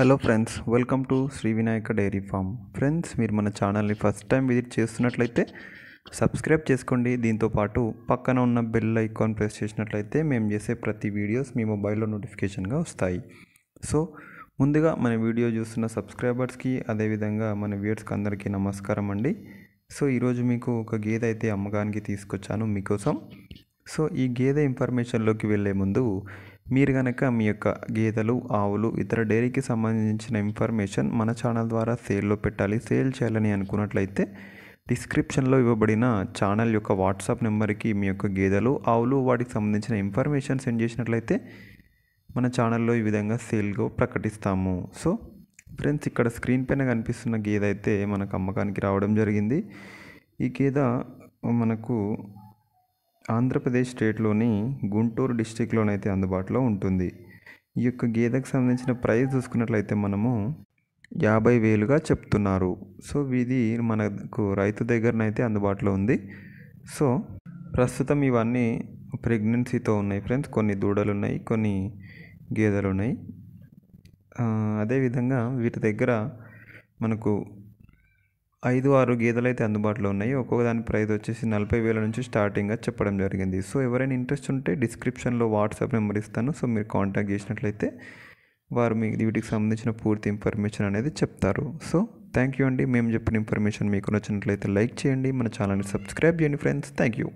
hello friends welcome to Shri Vinayaka dairy farm friends మీరు మన ఛానల్ని ఫస్ట్ టైం విజిట్ చేస్తున్నట్లయితే సబ్స్క్రైబ్ చేసుకోండి దీంతోపాటు పక్కన ఉన్న బెల్ ఐకాన్ ప్రెస్ చేసినట్లయితే మేము చేసే ప్రతి వీడియోస్ మీ మొబైల్లో నోటిఫికేషన్గా వస్తాయి సో ముందుగా మన వీడియో చూస్తున్న సబ్స్క్రైబర్స్కి అదేవిధంగా మన వ్యూయర్స్కి అందరికీ నమస్కారం అండి సో ఈరోజు మీకు ఒక గేదె అయితే అమ్మకానికి తీసుకొచ్చాను మీకోసం సో ఈ గేదె ఇన్ఫర్మేషన్లోకి వెళ్ళే ముందు మీరు కనుక మీ యొక్క గేదెలు ఆవులు ఇతర డైరీకి సంబంధించిన ఇన్ఫర్మేషన్ మన ఛానల్ ద్వారా సేల్లో పెట్టాలి సేల్ చేయాలని అనుకున్నట్లయితే డిస్క్రిప్షన్లో ఇవ్వబడిన ఛానల్ యొక్క వాట్సాప్ నెంబర్కి మీ యొక్క గేదెలు ఆవులు వాటికి సంబంధించిన ఇన్ఫర్మేషన్ సెండ్ చేసినట్లయితే మన ఛానల్లో ఈ విధంగా సేల్గా ప్రకటిస్తాము సో ఫ్రెండ్స్ ఇక్కడ స్క్రీన్ పైన కనిపిస్తున్న గేదె అయితే మనకు అమ్మకానికి రావడం జరిగింది ఈ గేద మనకు ఆంధ్రప్రదేశ్ స్టేట్లోని గుంటూరు డిస్టిక్లోనైతే అందుబాటులో ఉంటుంది ఈ యొక్క గేదెకు సంబంధించిన ప్రైస్ చూసుకున్నట్లయితే మనము యాభై వేలుగా చెప్తున్నారు సో ఇది మనకు రైతు దగ్గరనైతే అందుబాటులో ఉంది సో ప్రస్తుతం ఇవన్నీ ప్రెగ్నెన్సీతో ఉన్నాయి ఫ్రెండ్స్ కొన్ని దూడలు ఉన్నాయి కొన్ని గేదెలు ఉన్నాయి అదేవిధంగా వీటి దగ్గర మనకు ఐదు ఆరు గీతలు అయితే అందుబాటులో ఉన్నాయి ఒక్కొక్క దాని ప్రైస్ వచ్చేసి నలభై వేల నుంచి స్టార్టింగ్గా చెప్పడం జరిగింది సో ఎవరైనా ఇంట్రెస్ట్ ఉంటే డిస్క్రిప్షన్లో వాట్సాప్ నెంబర్ ఇస్తాను సో మీరు కాంటాక్ట్ చేసినట్లయితే వారు మీ వీటికి సంబంధించిన పూర్తి ఇన్ఫర్మేషన్ అనేది చెప్తారు సో థ్యాంక్ యూ అండి మేము చెప్పిన ఇన్ఫర్మేషన్ మీకు నచ్చినట్లయితే లైక్ చేయండి మన ఛానల్ని సబ్స్క్రైబ్ చేయండి ఫ్రెండ్స్ థ్యాంక్ యూ